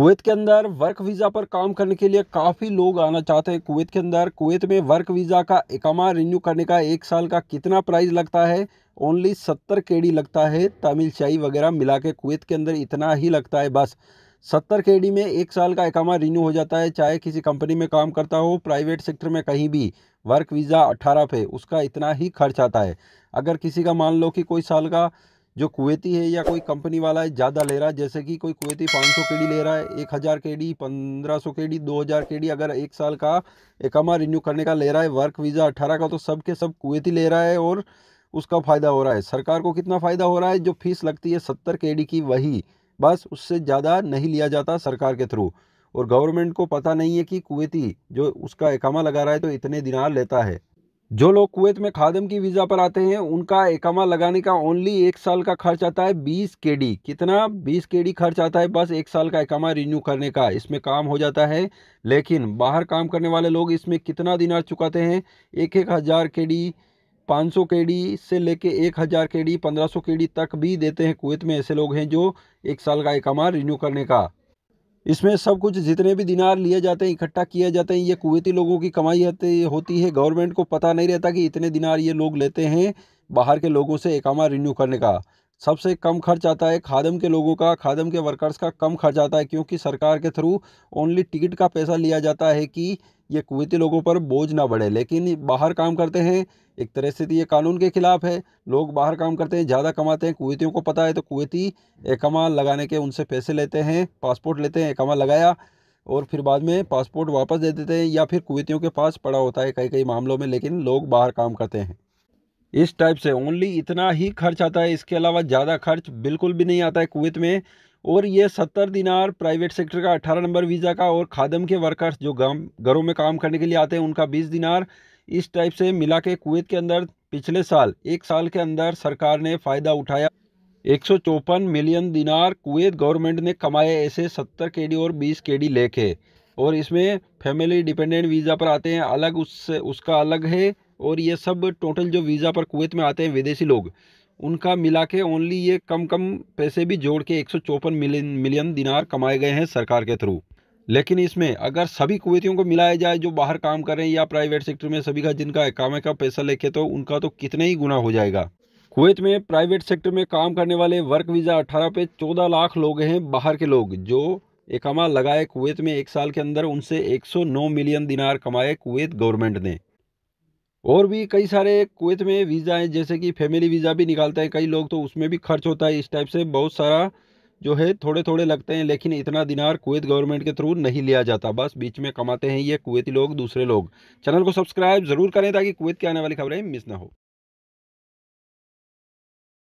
Kuwait के अंदर work visa पर काम करने के लिए काफ़ी लोग आना चाहते हैं कुवैत के अंदर कुवैत में वर्क वीज़ा का इकामा रिन्यू करने का एक साल का कितना प्राइस लगता है ओनली सत्तर केडी लगता है तमिल शाही वगैरह मिला के कुवैत के अंदर इतना ही लगता है बस सत्तर के में एक साल का इकामा रिन्यू हो जाता है चाहे किसी कंपनी में काम करता हो प्राइवेट सेक्टर में कहीं भी वर्क वीज़ा अट्ठारह पे उसका इतना ही खर्च आता है अगर किसी का मान लो कि कोई साल का जो कुवैती है या कोई कंपनी वाला है ज़्यादा ले रहा है जैसे कि कोई कुवैती 500 डी ले रहा है एक हज़ार के डी पंद्रह सौ के डी दो हज़ार के डी अगर एक साल का एकमा रिन्यू करने का ले रहा है वर्क वीज़ा अट्ठारह का तो सब के सब कुवैती ले रहा है और उसका फ़ायदा हो रहा है सरकार को कितना फ़ायदा हो रहा है जो फीस लगती है सत्तर के डी की वही बस उससे ज़्यादा नहीं लिया जाता सरकार के थ्रू और गवर्नमेंट को पता नहीं है कि कुवैती जो उसका एकामा लगा रहा है तो इतने दिनार लेता है जो लोग कुवैत में खादम की वीज़ा पर आते हैं उनका एकामा लगाने का ओनली एक साल का खर्च आता है बीस के डी कितना बीस के डी खर्च आता है बस एक साल का एकामा रिन्यू करने का इसमें काम हो जाता है लेकिन बाहर काम करने वाले लोग इसमें कितना दिनार चुकाते हैं एक एक हज़ार के डी पाँच सौ के डी से लेके एक हज़ार के डी पंद्रह सौ के डी तक भी देते हैं कुवैत में ऐसे लोग हैं जो एक साल का एकामा रिन्यू करने का इसमें सब कुछ जितने भी दिनार लिए जाते हैं इकट्ठा किए जाते हैं ये कुवैती लोगों की कमाई होती है गवर्नमेंट को पता नहीं रहता कि इतने दिनार ये लोग लेते हैं बाहर के लोगों से एकामा रिन्यू करने का सबसे कम खर्च आता है खादम के लोगों का खादम के वर्कर्स का कम खर्च आता है क्योंकि सरकार के थ्रू ओनली टिकट का पैसा लिया जाता है कि ये कुवैती लोगों पर बोझ ना बढ़े लेकिन बाहर काम करते हैं एक तरह से तो ये कानून के ख़िलाफ़ है लोग बाहर काम करते हैं ज़्यादा कमाते हैं कुवैतियों को पता है तो कुवैती एकमा लगाने के उनसे पैसे लेते हैं पासपोर्ट लेते हैं एकमा लगाया और फिर बाद में पासपोर्ट वापस दे देते हैं या फिर कुवैतियों के पास पड़ा होता है कई कई मामलों में लेकिन लोग बाहर काम करते हैं इस टाइप से ओनली इतना ही खर्च आता है इसके अलावा ज़्यादा खर्च बिल्कुल भी नहीं आता है कुवैत में और ये सत्तर दिनार प्राइवेट सेक्टर का अठारह नंबर वीज़ा का और खादम के वर्कर्स जो गाँव घरों में काम करने के लिए आते हैं उनका बीस दिनार इस टाइप से मिला के कुवैत के अंदर पिछले साल एक साल के अंदर सरकार ने फ़ायदा उठाया एक मिलियन दिनार कुवैत गवर्नमेंट ने कमाए ऐसे 70 के और 20 के लेके और इसमें फैमिली डिपेंडेंट वीज़ा पर आते हैं अलग उससे उसका अलग है और ये सब टोटल जो वीज़ा पर कुवैत में आते हैं विदेशी लोग उनका मिला के ओनली ये कम कम पैसे भी जोड़ के एक मिलियन मिलियन दिनार कमाए गए हैं सरकार के थ्रू लेकिन इसमें अगर सभी कुवैतियों को मिलाया जाए जो बाहर काम कर रहे हैं या प्राइवेट सेक्टर में सभी का जिनका एकामे का पैसा लेके तो उनका तो कितने ही गुना हो जाएगा कुवैत में प्राइवेट सेक्टर में काम करने वाले वर्क वीज़ा अठारह पे चौदह लाख लोग हैं बाहर के लोग जो एकामा लगाए कुवैत में एक साल के अंदर उनसे 109 मिलियन दिनार कमाए कुवैत गवर्नमेंट ने और भी कई सारे कुवैत में वीज़ा हैं जैसे कि फैमिली वीज़ा भी निकालते हैं कई लोग तो उसमें भी खर्च होता है इस टाइप से बहुत सारा जो है थोड़े थोड़े लगते हैं लेकिन इतना दिनार कुवैत गवर्नमेंट के थ्रू नहीं लिया जाता बस बीच में कमाते हैं ये कुवैती लोग दूसरे लोग चैनल को सब्सक्राइब ज़रूर करें ताकि कुवैत की आने वाली खबरें मिस ना हो